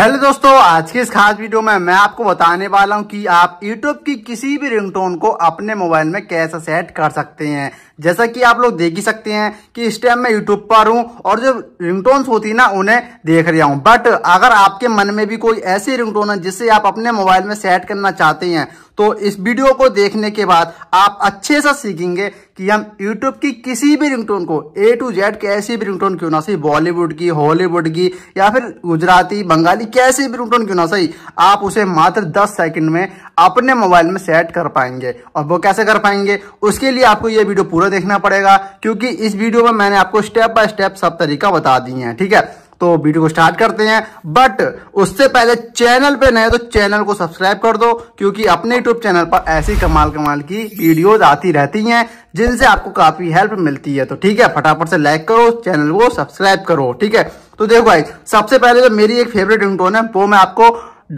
hello दोस्तों आज के इस खास वीडियो में मैं आपको बताने वाला हूं कि आप यूट्यूब की किसी भी रिंगटोन को अपने मोबाइल में कैसे सेट कर सकते हैं जैसा कि आप लोग देख ही सकते हैं कि इस टाइम मैं यूट्यूब पर हूँ और जो रिंगटोन्स होती है ना उन्हें देख रहा हूँ बट अगर आपके मन में भी कोई ऐसी रिंगटोन है जिसे आप अपने मोबाइल में सेट करना चाहते हैं तो इस वीडियो को देखने के बाद आप अच्छे से सीखेंगे कि हम यूट्यूब की किसी भी रिंगटोन को ए टू जेड कैसी भी रिंगटोन क्यों ना सही बॉलीवुड की हॉलीवुड की या फिर गुजराती बंगाली कैसी भी रिंगटोन क्यों ना सही आप उसे मात्र 10 सेकंड में अपने मोबाइल में सेट कर पाएंगे और वो कैसे कर पाएंगे उसके लिए आपको ये वीडियो पूरा देखना पड़ेगा क्योंकि इस वीडियो में मैंने आपको स्टेप बाय स्टेप सब तरीका बता दिए हैं ठीक है तो वीडियो को स्टार्ट करते हैं बट उससे पहले चैनल पे नए तो चैनल को सब्सक्राइब कर दो क्योंकि अपने यूट्यूब चैनल पर ऐसी कमाल कमाल की वीडियोज आती रहती हैं जिनसे आपको काफी हेल्प मिलती है तो ठीक है फटाफट से लाइक करो चैनल को सब्सक्राइब करो ठीक है तो देखो भाई सबसे पहले जो तो मेरी एक फेवरेट रिंगटोन है वो मैं आपको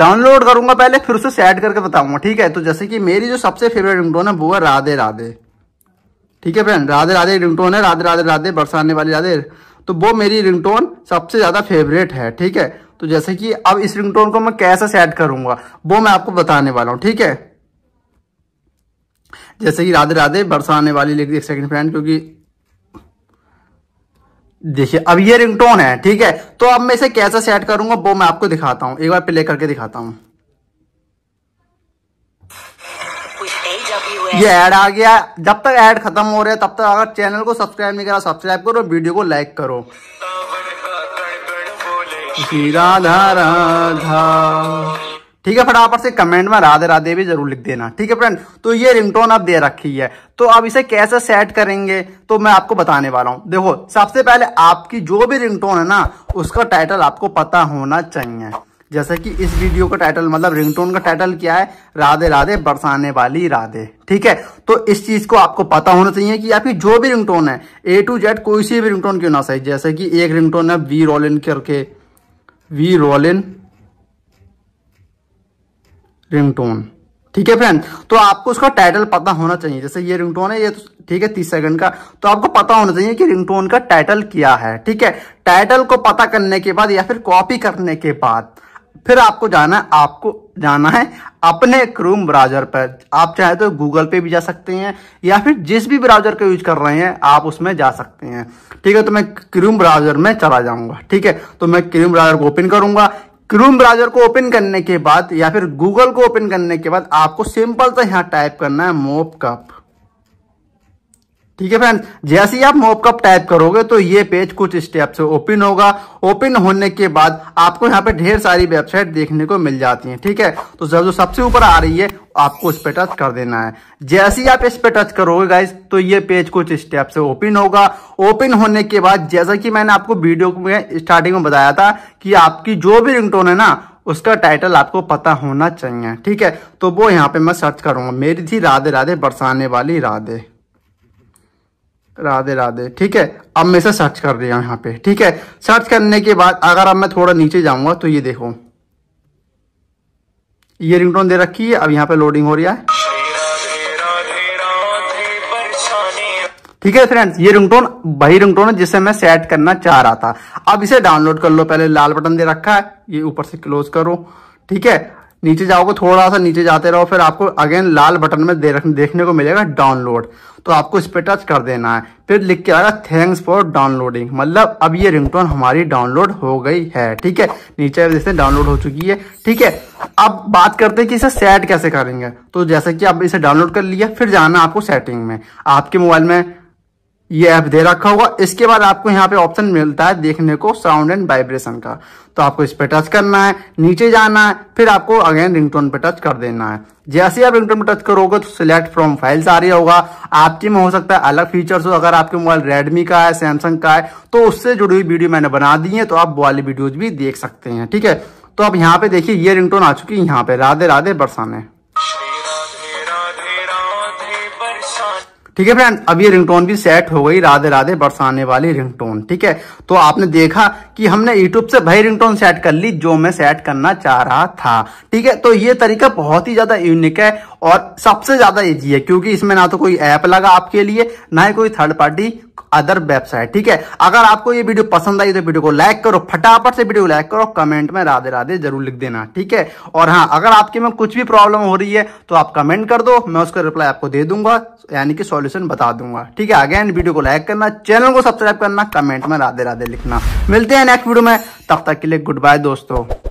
डाउनलोड करूंगा पहले फिर उसे सेट करके बताऊंगा ठीक है तो जैसे कि मेरी जो सबसे फेवरेट रिंगटोन है वो है राधे राधे ठीक है फ्रेंड राधे राधे रिंगटोन है राधे राधे राधे बरसाने वाली राधे तो वो मेरी रिंगटोन सबसे ज़्यादा फेवरेट है ठीक है तो जैसे कि अब इस रिंगटोन को मैं कैसे सेट करूंगा वो मैं आपको बताने वाला हूँ ठीक है जैसे कि राधे राधे बरसाने वाली लिख दी सेकंड फ्रेंड क्योंकि देखिए अब ये रिंगटोन है ठीक है तो अब मैं इसे कैसे सेट करूंगा वो मैं आपको दिखाता हूँ एक बार प्ले करके दिखाता हूँ ये ऐड आ गया जब तक ऐड खत्म हो रहा है तब तक अगर चैनल को सब्सक्राइब नहीं करा सब्सक्राइब करो वीडियो को लाइक करो राधा धारा धा ठीक है फटाफट से कमेंट में राधे राधे भी जरूर लिख देना ठीक है फ्रेंड तो ये रिंगटोन आप दे रखी है तो आप इसे कैसे सेट करेंगे तो मैं आपको बताने वाला हूं देखो सबसे पहले आपकी जो भी रिंगटोन है ना उसका टाइटल आपको पता होना चाहिए जैसे कि इस वीडियो का टाइटल मतलब रिंगटोन का टाइटल क्या है राधे राधे बरसाने वाली राधे ठीक है तो इस चीज को आपको पता होना चाहिए कि आपकी जो भी रिंगटोन है ए टू जेड कोई सी भी रिंगटोन क्यों ना सही जैसे कि एक रिंगटोन है वी रोलिन करके वी रोलिन रिंगटोन ठीक है फ्रेंड तो आपको उसका टाइटल पता होना चाहिए जैसे ये रिंगटोन है ये तो ठीक है तीस सेकंड का तो आपको पता होना चाहिए कि रिंगटोन का टाइटल क्या है ठीक है टाइटल को पता करने के बाद या फिर कॉपी करने के बाद फिर आपको जाना है आपको जाना है अपने क्रूम ब्राउजर पर आप चाहे तो गूगल पे भी जा सकते हैं या फिर जिस भी ब्राउजर का यूज कर रहे हैं आप उसमें जा सकते हैं ठीक है तो मैं क्रूम ब्राउजर में चला जाऊंगा ठीक है तो मैं क्रूम ब्राउजर को ओपन करूंगा क्रूम ब्राउजर को ओपन करने के बाद या फिर गूगल को ओपन करने के बाद आपको सिंपल सा यहाँ टाइप करना है मोप कप ठीक है फ्रेंड जैसे ही आप मोपकप टाइप करोगे तो ये पेज कुछ स्टेप से ओपन होगा ओपन होने के बाद आपको यहाँ पे ढेर सारी वेबसाइट देखने को मिल जाती है ठीक है तो जब जो सबसे ऊपर आ रही है आपको इस पे टच कर देना है जैसे ही आप इस पे टच करोगे गाइज तो ये पेज कुछ स्टेप से ओपन होगा ओपन होने के बाद जैसा कि मैंने आपको वीडियो में स्टार्टिंग में बताया था कि आपकी जो भी रिंगटोन है ना उसका टाइटल आपको पता होना चाहिए ठीक है तो वो यहाँ पे मैं सर्च करूंगा मेरी थी राधे राधे बरसाने वाली राधे राधे राधे ठीक है अब मैं इसे सर्च कर रहा हूँ यहाँ पे ठीक है सर्च करने के बाद अगर अब मैं थोड़ा नीचे जाऊंगा तो ये देखो ये रिंगटोन दे रखी है अब यहाँ पे लोडिंग हो रहा है ठीक है फ्रेंड्स ये रिंगटोन वही रिंगटोन है जिसे मैं सेट करना चाह रहा था अब इसे डाउनलोड कर लो पहले लाल बटन दे रखा है ये ऊपर से क्लोज करो ठीक है नीचे जाओगे थोड़ा सा नीचे जाते रहो फिर आपको अगेन लाल बटन में देख, देखने को मिलेगा डाउनलोड तो आपको इस पर टच कर देना है फिर लिख के आएगा थैंक्स फॉर डाउनलोडिंग मतलब अब ये रिंगटोन हमारी डाउनलोड हो गई है ठीक है नीचे जैसे डाउनलोड हो चुकी है ठीक है अब बात करते हैं कि इसे सेट कैसे करेंगे तो जैसे कि आप इसे डाउनलोड कर लिया फिर जाना आपको सेटिंग में आपके मोबाइल में ये ऐप दे रखा होगा इसके बाद आपको यहाँ पे ऑप्शन मिलता है देखने को साउंड एंड वाइब्रेशन का तो आपको इस पे टच करना है नीचे जाना है फिर आपको अगेन रिंगटोन पे टच कर देना है जैसे ही आप रिंगटोन पे टच करोगे तो सिलेक्ट फ्रॉम फाइल्स आ रही होगा आपके में हो सकता है अलग फीचर्स हो अगर आपके मोबाइल रेडमी का है सैमसंग का है तो उससे जुड़ी हुई वीडियो मैंने बना दी है तो आप वाली वीडियोज भी देख सकते हैं ठीक है तो आप यहाँ पे देखिए ये रिंगटोन आ चुकी है यहाँ पे राधे राधे बरसाने ठीक है फ्रेंड अभी रिंगटोन भी सेट हो गई राधे राधे बरसाने वाली रिंगटोन ठीक है तो आपने देखा कि हमने यूट्यूब से भाई रिंगटोन सेट कर ली जो मैं सेट करना चाह रहा था ठीक है तो ये तरीका बहुत ही ज्यादा यूनिक है और सबसे ज्यादा इजी है क्योंकि इसमें ना तो कोई ऐप लगा आपके लिए ना ही कोई थर्ड पार्टी अदर वेबसाइट ठीक है अगर आपको ये वीडियो पसंद आई तो वीडियो को लाइक करो फटाफट से वीडियो लाइक करो कमेंट में राधे राधे जरूर लिख देना ठीक है और हाँ अगर आपके में कुछ भी प्रॉब्लम हो रही है तो आप कमेंट कर दो मैं उसका रिप्लाई आपको दे दूंगा यानी कि सॉल्यूशन बता दूंगा ठीक है अगेन वीडियो को लाइक करना चैनल को सब्सक्राइब करना कमेंट में राधे राधे लिखना मिलते हैं नेक्स्ट वीडियो में तब तक के लिए गुड बाय दोस्तों